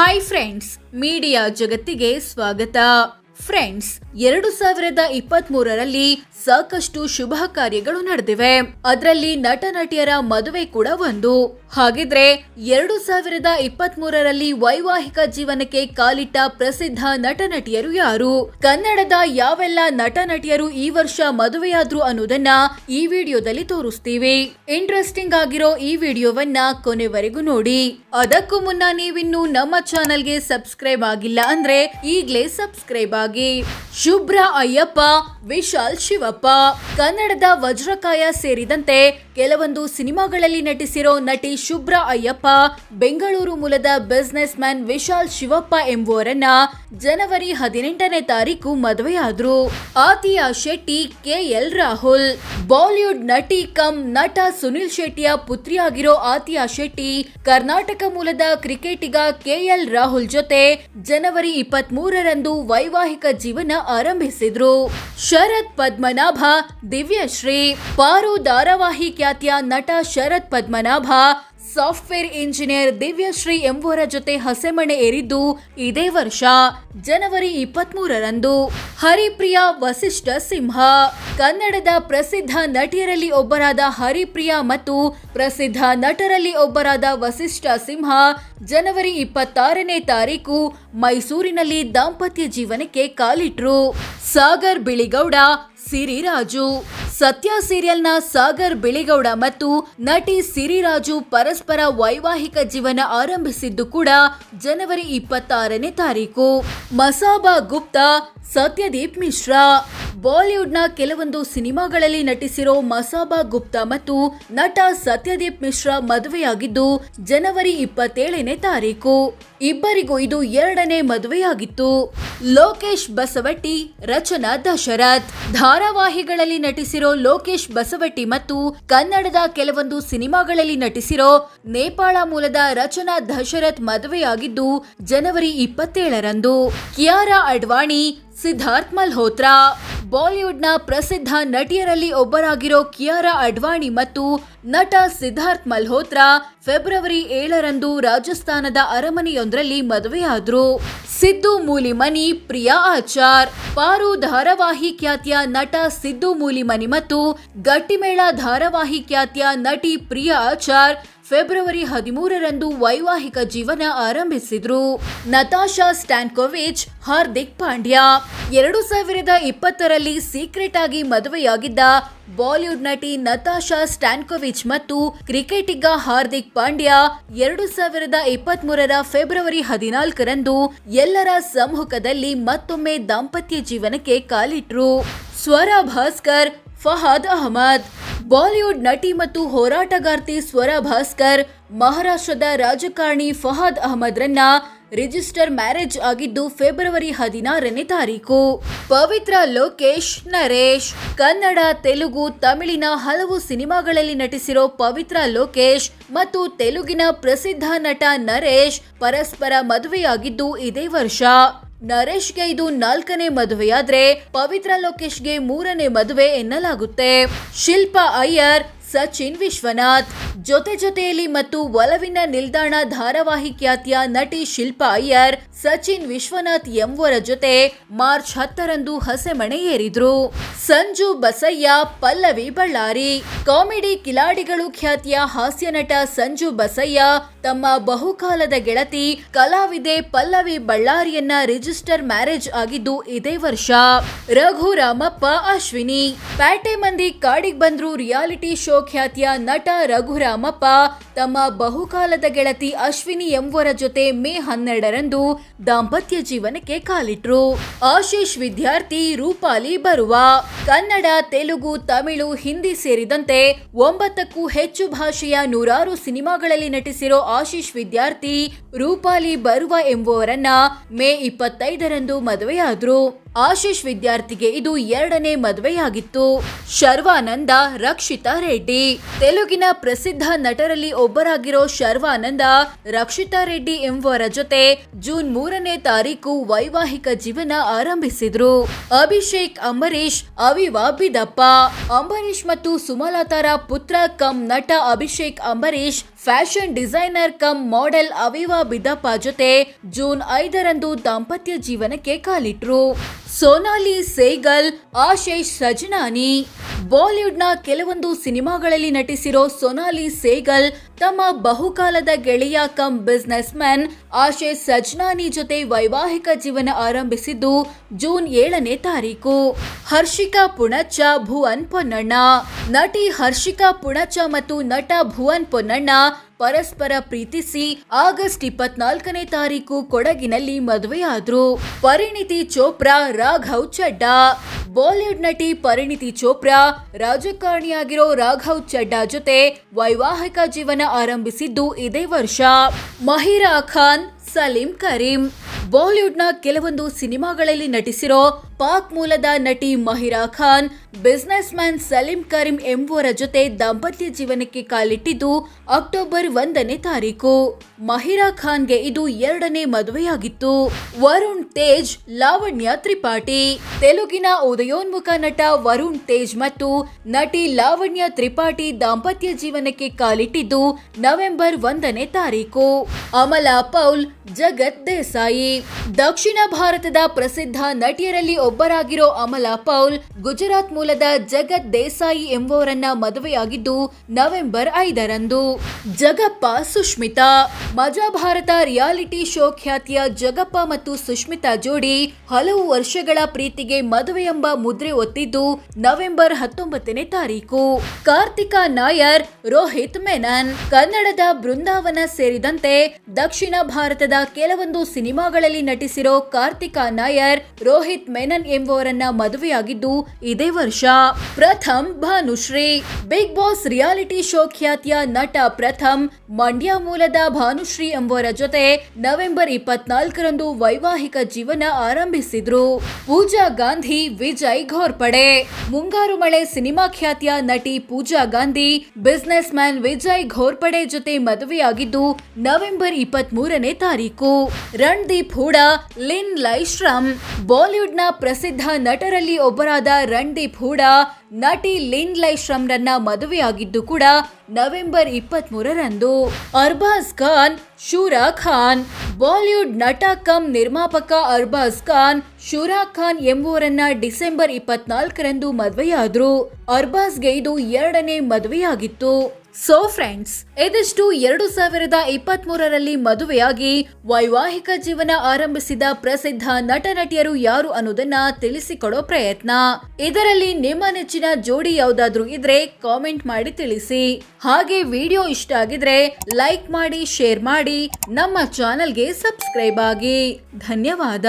hi friends media ಜಗತ್ತಿಗೆ ಸ್ವಾಗತ friends ಎರಡು ಸಾವಿರದ ಇಪ್ಪತ್ತ್ ಮೂರರಲ್ಲಿ ಸಾಕಷ್ಟು ಶುಭ ಕಾರ್ಯಗಳು ನಡೆದಿವೆ ಅದರಲ್ಲಿ ನಟ ನಟಿಯರ ಮದುವೆ ಕೂಡ ಒಂದು ಹಾಗಿದ್ರೆ ಎರಡು ಸಾವಿರದ ಇಪ್ಪತ್ತ್ ಮೂರರಲ್ಲಿ ವೈವಾಹಿಕ ಜೀವನಕ್ಕೆ ಕಾಲಿಟ್ಟ ಪ್ರಸಿದ್ಧ ನಟ ನಟಿಯರು ಯಾರು ಕನ್ನಡದ ಯಾವೆಲ್ಲ ನಟ ನಟಿಯರು ಈ ವರ್ಷ ಮದುವೆಯಾದ್ರು ಅನ್ನೋದನ್ನ ಈ ವಿಡಿಯೋದಲ್ಲಿ ತೋರಿಸ್ತೀವಿ ಇಂಟ್ರೆಸ್ಟಿಂಗ್ ಆಗಿರೋ ಈ ವಿಡಿಯೋವನ್ನ ಕೊನೆವರೆಗೂ ನೋಡಿ ಅದಕ್ಕೂ ಮುನ್ನ ನೀವಿನ್ನೂ ನಮ್ಮ ಚಾನೆಲ್ಗೆ ಸಬ್ಸ್ಕ್ರೈಬ್ ಆಗಿಲ್ಲ ಅಂದ್ರೆ ಈಗ್ಲೇ ಸಬ್ಸ್ಕ್ರೈಬ್ ಆಗಿ ಶುಭ್ರ ಅಯ್ಯಪ್ಪ ವಿಶಾಲ್ ಶಿವಪ್ಪ ಕನ್ನಡದ ವಜ್ರಕಾಯ ಸೇರಿದಂತೆ ಕೆಲವೊಂದು ಸಿನಿಮಾಗಳಲ್ಲಿ ನಟಿಸಿರೋ ನಟಿ ಶುಭ್ರ ಅಯ್ಯಪ್ಪ ಬೆಂಗಳೂರು ಮೂಲದ ಬಿಸ್ನೆಸ್ ಮ್ಯಾನ್ ವಿಶಾಲ್ ಶಿವಪ್ಪ ಎಂಬುವರನ್ನ ಜನವರಿ ಹದಿನೆಂಟನೇ ತಾರೀಕು ಮದುವೆಯಾದ್ರು ಆತಿಯಾ ಶೆಟ್ಟಿ ಕೆ ಎಲ್ ರಾಹುಲ್ ಬಾಲಿವುಡ್ ನಟಿ ಕಂ ನಟ ಸುನಿಲ್ ಶೆಟ್ಟಿಯ ಪುತ್ರಿಯಾಗಿರೋ ಆತಿಯಾ ಶೆಟ್ಟಿ ಕರ್ನಾಟಕ ಮೂಲದ ಕ್ರಿಕೆಟಿಗ ಕೆಎಲ್ ರಾಹುಲ್ ಜೊತೆ ಜನವರಿ ಇಪ್ಪತ್ತ್ ಮೂರರಂದು ವೈವಾಹಿಕ ಜೀವನ ಆರಂಭಿಸಿದ್ರು ಶರತ್ ಪದ್ಮನಾಭ ದಿವ್ಯಶ್ರೀ ಪಾರು ಧಾರಾವಾಹಿ ಖ್ಯಾತಿಯ ನಟ ಶರತ್ ಪದ್ಮನಾಭ ಸಾಫ್ಟ್ವೇರ್ ಇಂಜಿನಿಯರ್ ದಿವ್ಯಶ್ರೀ ಎಂಬುವರ ಜೊತೆ ಹಸೆಮಣೆ ಏರಿದ್ದು ಇದೇ ವರ್ಷ ಜನವರಿ ಇಪ್ಪತ್ತ್ ಹರಿಪ್ರಿಯಾ ವಸಿಷ್ಠ ಸಿಂಹ ಕನ್ನಡದ ಪ್ರಸಿದ್ಧ ನಟಿಯರಲ್ಲಿ ಒಬ್ಬರಾದ ಹರಿಪ್ರಿಯಾ ಮತ್ತು ಪ್ರಸಿದ್ಧ ನಟರಲ್ಲಿ ಒಬ್ಬರಾದ ವಸಿಷ್ಠ ಸಿಂಹ ಜನವರಿ ಇಪ್ಪತ್ತಾರನೇ ತಾರೀಕು ಮೈಸೂರಿನಲ್ಲಿ ದಾಂಪತ್ಯ ಜೀವನಕ್ಕೆ ಕಾಲಿಟ್ರು ಸಾಗರ್ ಬಿಳಿಗೌಡ ಸಿರಿರಾಜು ಸತ್ಯ ಸೀರಿಯಲ್ನ ಸಾಗರ್ ಬಿಳಿಗೌಡ ಮತ್ತು ನಟಿ ಸಿರಿರಾಜು ಪರಸ್ಪರ ವೈವಾಹಿಕ ಜೀವನ ಆರಂಭಿಸಿದ್ದು ಕೂಡ ಜನವರಿ ಇಪ್ಪತ್ತಾರನೇ ತಾರೀಕು ಮಸಾಬಾ ಗುಪ್ತಾ ಸತ್ಯದೀಪ್ ಮಿಶ್ರಾ ಬಾಲಿವುಡ್ನ ಕೆಲವೊಂದು ಸಿನಿಮಾಗಳಲ್ಲಿ ನಟಿಸಿರೋ ಮಸಾಬಾ ಗುಪ್ತಾ ಮತ್ತು ನಟ ಸತ್ಯದೀಪ್ ಮಿಶ್ರಾ ಮದುವೆಯಾಗಿದ್ದು ಜನವರಿ ಇಪ್ಪತ್ತೇಳನೇ ತಾರೀಕು ಇಬ್ಬರಿಗೂ ಇದು ಎರಡನೇ ಮದುವೆಯಾಗಿತ್ತು ಲೋಕೇಶ್ ಬಸವಟ್ಟಿ ರಚನಾ ದಶರಥ್ ಧಾರಾವಾಹಿಗಳಲ್ಲಿ ನಟಿಸಿರೋ ಲೋಕೇಶ್ ಬಸವಟ್ಟಿ ಮತ್ತು ಕನ್ನಡದ ಕೆಲವೊಂದು ಸಿನಿಮಾಗಳಲ್ಲಿ ನಟಿಸಿರೋ ನೇಪಾಳ ಮೂಲದ ರಚನಾ ದಶರಥ್ ಮದುವೆಯಾಗಿದ್ದು ಜನವರಿ ಇಪ್ಪತ್ತೇಳರಂದು ಕಿಯಾರಾ ಅಡ್ವಾಣಿ ಸಿದ್ಧಾರ್ಥ್ ಮಲ್ಹೋತ್ರಾ ಬಾಲಿವುಡ್ನ ಪ್ರಸಿದ್ಧ ನಟಿಯರಲ್ಲಿ ಒಬ್ಬರಾಗಿರೋ ಕಿಯಾರಾ ಅಡ್ವಾಣಿ ಮತ್ತು ನಟ ಸಿದ್ಧಾರ್ಥ್ ಮಲ್ಹೋತ್ರಾ ಫೆಬ್ರವರಿ ಏಳರಂದು ರಾಜಸ್ಥಾನದ ಅರಮನೆಯೊಂದರಲ್ಲಿ ಮದುವೆಯಾದ್ರು ಸಿದ್ದು ಮೂಲಿಮನಿ ಪ್ರಿಯಾ ಆಚಾರ್ ಪಾರು ಧಾರಾವಾಹಿ ಖ್ಯಾತಿಯ ನಟ ಸಿದ್ದು ಮೂಲಿಮನಿ ಮತ್ತು ಗಟ್ಟಿಮೇಳ ಧಾರಾವಾಹಿ ಖ್ಯಾತಿಯ ನಟಿ ಪ್ರಿಯಾ ಆಚಾರ್ ಫೆಬ್ರವರಿ ಹದಿಮೂರರಂದು ವೈವಾಹಿಕ ಜೀವನ ಆರಂಭಿಸಿದ್ರು ನತಾಶಾ ಸ್ಟ್ಯಾನ್ಕೋವಿಚ್ ಹಾರ್ದಿಕ್ ಪಾಂಡ್ಯ ಎರಡು ಸಾವಿರದ ಇಪ್ಪತ್ತರಲ್ಲಿ ಸೀಕ್ರೆಟ್ ಆಗಿ ಮದುವೆಯಾಗಿದ್ದ ಬಾಲಿವುಡ್ ನಟಿ ನತಾಶಾ ಸ್ಟ್ಯಾನ್ಕೋವಿಚ್ ಮತ್ತು ಕ್ರಿಕೆಟಿಗ ಹಾರ್ದಿಕ್ ಪಾಂಡ್ಯ ಎರಡು ಸಾವಿರದ ಇಪ್ಪತ್ತ್ ಮೂರರ ಫೆಬ್ರವರಿ ಹದಿನಾಲ್ಕರಂದು ಎಲ್ಲರ ಸಮ್ಮುಖದಲ್ಲಿ ಮತ್ತೊಮ್ಮೆ ದಾಂಪತ್ಯ ಜೀವನಕ್ಕೆ ಕಾಲಿಟ್ರು ಸ್ವರ ಭಾಸ್ಕರ್ ಫಹಾದ್ ಅಹಮದ್ ಬಾಲಿವುಡ್ ನಟಿ ಮತ್ತು ಹೋರಾಟಗಾರ್ತಿ ಸ್ವರ ಭಾಸ್ಕರ್ ಮಹಾರಾಷ್ಟ್ರದ ರಾಜಕಾರಣಿ ಫಹಾದ್ ಅಹಮದ್ರನ್ನ ರಿಜಿಸ್ಟರ್ ಮ್ಯಾರೇಜ್ ಆಗಿದ್ದು ಫೆಬ್ರವರಿ ಹದಿನಾರನೇ ತಾರೀಕು ಪವಿತ್ರ ಲೋಕೇಶ್ ನರೇಶ್ ಕನ್ನಡ ತೆಲುಗು ತಮಿಳಿನ ಹಲವು ಸಿನಿಮಾಗಳಲ್ಲಿ ನಟಿಸಿರೋ ಪವಿತ್ರ ಲೋಕೇಶ್ ಮತ್ತು ತೆಲುಗಿನ ಪ್ರಸಿದ್ಧ ನಟ ನರೇಶ್ ಪರಸ್ಪರ ಮದುವೆಯಾಗಿದ್ದು ಇದೇ ವರ್ಷ ನರೇಶ್ ಗೆ ಇದು ನಾಲ್ಕನೇ ಮದುವೆಯಾದ್ರೆ ಪವಿತ್ರ ಲೋಕೇಶ್ ಗೆ ಮೂರನೇ ಮದುವೆ ಎನ್ನಲಾಗುತ್ತೆ ಶಿಲ್ಪಾ ಅಯ್ಯರ್ ಸಚಿನ್ ವಿಶ್ವನಾಥ್ ಜೊತೆ ಜೊತೆಯಲ್ಲಿ ಮತ್ತು ಒಲವಿನ ನಿಲ್ದಾಣ ಧಾರಾವಾಹಿ ಖ್ಯಾತಿಯ ನಟಿ ಶಿಲ್ಪಾ ಅಯ್ಯರ್ ಸಚಿನ್ ವಿಶ್ವನಾಥ್ ಎಂಬುವರ ಜೊತೆ ಮಾರ್ಚ್ ಹತ್ತರಂದು ಹಸೆಮಣೆ ಏರಿದ್ರು ಸಂಜು ಬಸಯ್ಯ ಪಲ್ಲವಿ ಬಳ್ಳಾರಿ ಕಾಮಿಡಿ ಕಿಲಾಡಿಗಳು ಖ್ಯಾತಿಯ ಹಾಸ್ಯ ನಟ ಸಂಜು ಬಸಯ್ಯ ತಮ್ಮ ಬಹುಕಾಲದ ಗೆಳತಿ ಕಲಾವಿದೆ ಪಲ್ಲವಿ ಬಳ್ಳಾರಿಯನ್ನ ರಿಜಿಸ್ಟರ್ ಮ್ಯಾರೇಜ್ ಆಗಿದ್ದು ಇದೇ ವರ್ಷ ರಘು ರಾಮಪ್ಪ ಅಶ್ವಿನಿ ಪ್ಯಾಟೆ ಮಂದಿ ಕಾಡಿಗೆ ಬಂದ್ರು ರಿಯಾಲಿಟಿ ಶೋ ಖ್ಯಾತಿಯ ನಟ ರಘುರಾಮಪ್ಪ ತಮ್ಮ ಬಹುಕಾಲದ ಗೆಳತಿ ಅಶ್ವಿನಿ ಎಂಬುವರ ಜೊತೆ ಮೇ ಹನ್ನೆರಡರಂದು ದಾಂಪತ್ಯ ಜೀವನಕ್ಕೆ ಕಾಲಿಟ್ರು ಆಶೀಶ್ ವಿದ್ಯಾರ್ಥಿ ರೂಪಾಲಿ ಬರುವ ಕನ್ನಡ ತೆಲುಗು ತಮಿಳು ಹಿಂದಿ ಸೇರಿದಂತೆ ಒಂಬತ್ತಕ್ಕೂ ಹೆಚ್ಚು ಭಾಷೆಯ ನೂರಾರು ಸಿನಿಮಾಗಳಲ್ಲಿ ನಟಿಸಿರೋ ಆಶೀಶ್ ವಿದ್ಯಾರ್ಥಿ ರೂಪಾಲಿ ಬರುವ ಎಂಬುವರನ್ನ ಮೇ ಇಪ್ಪತ್ತೈದರಂದು ಮದುವೆಯಾದ್ರು ಆಶೀಶ್ ವಿದ್ಯಾರ್ಥಿಗೆ ಇದು ಎರಡನೇ ಮದುವೆಯಾಗಿತ್ತು ಶರ್ವಾನಂದ ರಕ್ಷಿತಾ ರೆಡ್ಡಿ ತೆಲುಗಿನ ಪ್ರಸಿದ್ಧ ನಟರಲ್ಲಿ ಒಬ್ಬರಾಗಿರೋ ಶರ್ವಾನಂದ ರಕ್ಷಿತಾ ರೆಡ್ಡಿ ಎಂಬುವರ ಜೊತೆ ಜೂನ್ ಮೂರನೇ ತಾರೀಕು ವೈವಾಹಿಕ ಜೀವನ ಆರಂಭಿಸಿದ್ರು ಅಭಿಷೇಕ್ ಅಂಬರೀಶ್ ಅವಿವಾಬಿದಪ್ಪ ಅಂಬರೀಷ್ ಅಂಬರೀಶ್ ಮತ್ತು ಸುಮಲತಾರ ಪುತ್ರ ಕಂ ನಟ Abhishek Ambareesh fashion designer cum model Aviva Bidapa ಜೊತೆ ಜೂನ್ ಐದರಂದು ದಾಂಪತ್ಯ ಜೀವನಕ್ಕೆ ಕಾಲಿಟ್ರು ಸೋನಾಲಿ ಸೇಗಲ್ ಆಶೇಷ್ ಸಜ್ನಾನಿ ಬಾಲಿವುಡ್ನ ಕೆಲವೊಂದು ಸಿನಿಮಾಗಳಲ್ಲಿ ನಟಿಸಿರೋ ಸೋನಾಲಿ ಸೇಗಲ್ ತಮ್ಮ ಬಹುಕಾಲದ ಗೆಳೆಯ cum businessman Ashesh Sajnani ಜೊತೆ ವೈವಾಹಿಕ ಜೀವನ ಆರಂಭಿಸಿದ್ದು ಜೂನ್ ಏಳನೇ ತಾರೀಕು ಹರ್ಷಿಕಾ ಪುಣಚ್ಚ ಭುವನ್ ಪೊನ್ನಣ್ಣ ನಟಿ ಹರ್ಷಿಕಾ ಪುಣಚ್ಚ ಮತ್ತು ನಟ ಭುವನ್ ಪೊನ್ನಣ್ಣ ಪರಸ್ಪರ ಪ್ರೀತಿಸಿ ಆಗಸ್ಟ್ ಇಪ್ಪತ್ನಾಲ್ಕನೇ ತಾರೀಕು ಕೊಡಗಿನಲ್ಲಿ ಮದುವೆಯಾದ್ರು ಪರಿಣಿತಿ ಚೋಪ್ರಾ ರಾಘವ್ ಚಡ್ಡಾ ಬಾಲಿವುಡ್ ನಟಿ ಪರಿಣಿತಿ ಚೋಪ್ರಾ ರಾಜಕಾರಣಿಯಾಗಿರೋ ರಾಘವ್ ಚಡ್ಡಾ ಜೊತೆ ವೈವಾಹಿಕ ಜೀವನ ಆರಂಭಿಸಿದ್ದು ಇದೇ ವರ್ಷ ಮಹಿರಾ ಖಾನ್ ಸಲೀಂ ಕರೀಂ ಬಾಲಿವುಡ್ನ ಕೆಲವೊಂದು ಸಿನಿಮಾಗಳಲ್ಲಿ ನಟಿಸಿರೋ ಪಾಕ್ ಮೂಲದ ನಟಿ ಮಹಿರಾ ಖಾನ್ ಬಿಸ್ನೆಸ್ ಮ್ಯಾನ್ ಸಲೀಂ ಕರೀಂ ಎಂಬುವರ ಜೊತೆ ದಾಂಪತ್ಯ ಜೀವನಕ್ಕೆ ಕಾಲಿಟ್ಟಿದ್ದು ಅಕ್ಟೋಬರ್ ಒಂದನೇ ತಾರೀಕು ಮಹಿರಾ ಖಾನ್ಗೆ ಇದು ಎರಡನೇ ಮದುವೆಯಾಗಿತ್ತು ವರುಣ್ ತೇಜ್ ಲಾವಣ್ಯ ತ್ರಿಪಾಠಿ ತೆಲುಗಿನ ಉದಯೋನ್ಮುಖ ನಟ ವರುಣ್ ತೇಜ್ ಮತ್ತು ನಟಿ ಲಾವಣ್ಯ ತ್ರಿಪಾಠಿ ದಾಂಪತ್ಯ ಜೀವನಕ್ಕೆ ಕಾಲಿಟ್ಟಿದ್ದು ನವೆಂಬರ್ ಒಂದನೇ ತಾರೀಕು ಅಮಲಾ ಪೌಲ್ ಜಗತ್ ದೇಸಾಯಿ ದಕ್ಷಿಣ ಭಾರತದ ಪ್ರಸಿದ್ಧ ನಟಿಯರಲ್ಲಿ ಒಬ್ಬರಾಗಿರೋ ಅಮಲಾ ಪೌಲ್ ಗುಜರಾತ್ ಮೂಲದ ಜಗತ್ ದೇಸಾಯಿ ಎಂಬುವರನ್ನ ಮದುವೆಯಾಗಿದ್ದು ನವೆಂಬರ್ ಐದರಂದು ಜಗಪ್ಪ ಸುಷ್ಮಿತಾ ಮಜಾ ಭಾರತ ರಿಯಾಲಿಟಿ ಶೋ ಖ್ಯಾತಿಯ ಜಗಪ್ಪ ಮತ್ತು ಸುಷ್ಮಿತಾ ಜೋಡಿ ಹಲವು ವರ್ಷಗಳ ಪ್ರೀತಿಗೆ ಮದುವೆ ಎಂಬ ಮುದ್ರೆ ಒತ್ತಿದ್ದು ನವೆಂಬರ್ ಹತ್ತೊಂಬತ್ತನೇ ತಾರೀಕು ಕಾರ್ತಿಕಾ ನಾಯರ್ ರೋಹಿತ್ ಮೆನನ್ ಕನ್ನಡದ ಬೃಂದಾವನ ಸೇರಿದಂತೆ ದಕ್ಷಿಣ ಭಾರತದ ಕೆಲವೊಂದು ಸಿನಿಮಾಗಳಲ್ಲಿ ನಟಿಸಿರೋ ಕಾರ್ತಿಕಾ ನಾಯರ್ ರೋಹಿತ್ ಮೆನನ್ ಚಂದನ್ ಎಂಬುವರನ್ನ ಮದುವೆಯಾಗಿದ್ದು ಇದೇ ವರ್ಷ Pratham Bhanushree Bigg Boss reality show ಖ್ಯಾತಿಯ ನಟ ಪ್ರಥಮ್ ಮಂಡ್ಯ ಮೂಲದ ಭಾನುಶ್ರೀ ಎಂಬುವರ ಜೊತೆ ನವೆಂಬರ್ ಇಪ್ಪತ್ನಾಲ್ಕರಂದು ವೈವಾಹಿಕ ಜೀವನ ಆರಂಭಿಸಿದ್ರು ಪೂಜಾ ಗಾಂಧಿ ವಿಜಯ್ ಘೋರ್ಪಡೆ ಮುಂಗಾರು ಮಳೆ ಸಿನಿಮಾ ಖ್ಯಾತಿಯ ನಟಿ ಪೂಜಾ ಗಾಂಧಿ ಬಿಸ್ನೆಸ್ ಮ್ಯಾನ್ ವಿಜಯ್ ಘೋರ್ಪಡೆ ಜೊತೆ ಮದುವೆಯಾಗಿದ್ದು ನವೆಂಬರ್ ಇಪ್ಪತ್ತ್ ಮೂರನೇ ತಾರೀಕು ರಣದೀಪ್ ಹೂಡಾ ಲಿನ್ ಲೈಶ್ರಮ್ ಬಾಲಿವುಡ್ ನ ಪ್ರಸಿದ್ಧ ನಟರಲ್ಲಿ ಒಬ್ಬರಾದ ರಣದೀಪ್ ಹೂಡಾ ನಟಿ ಲೈ ಶ್ರಮ್ರನ್ನ ಮದುವೆಯಾಗಿದ್ದು ಕೂಡ ನವೆಂಬರ್ ಇಪ್ಪತ್ತ್ ಮೂರರಂದು ಅರ್ಬಾಜ್ ಖಾನ್ ಶೂರಾ ಖಾನ್ ಬಾಲಿವುಡ್ ನಟ ಕಮ್ ನಿರ್ಮಾಪಕ ಅರ್ಬಾಜ್ ಖಾನ್ ಶೂರಾ ಖಾನ್ ಎಂಬುವರನ್ನ ಡಿಸೆಂಬರ್ ಇಪ್ಪತ್ನಾಲ್ಕರಂದು ಮದುವೆಯಾದ್ರು ಅರ್ಬಾಜ್ಗೆ ಇದು ಎರಡನೇ ಮದುವೆಯಾಗಿತ್ತು ಸೊ ಫ್ರೆಂಡ್ಸ್ ಇದಿಷ್ಟು ಎರಡು ಸಾವಿರದ ಇಪ್ಪತ್ತ್ ಮೂರರಲ್ಲಿ ಮದುವೆಯಾಗಿ ವೈವಾಹಿಕ ಜೀವನ ಆರಂಭಿಸಿದ ಪ್ರಸಿದ್ಧ ನಟ ನಟಿಯರು ಯಾರು ಅನ್ನೋದನ್ನ ತಿಳಿಸಿಕೊಡೋ ಪ್ರಯತ್ನ ಇದರಲ್ಲಿ ನಿಮ್ಮ ನೆಚ್ಚಿನ ಜೋಡಿ ಯಾವ್ದಾದ್ರು ಇದ್ರೆ ಕಾಮೆಂಟ್ ಮಾಡಿ ತಿಳಿಸಿ ಹಾಗೆ ವಿಡಿಯೋ ಇಷ್ಟ ಆಗಿದ್ರೆ ಲೈಕ್ ಮಾಡಿ ಶೇರ್ ಮಾಡಿ ನಮ್ಮ ಚಾನೆಲ್ಗೆ ಸಬ್ಸ್ಕ್ರೈಬ್ ಆಗಿ ಧನ್ಯವಾದ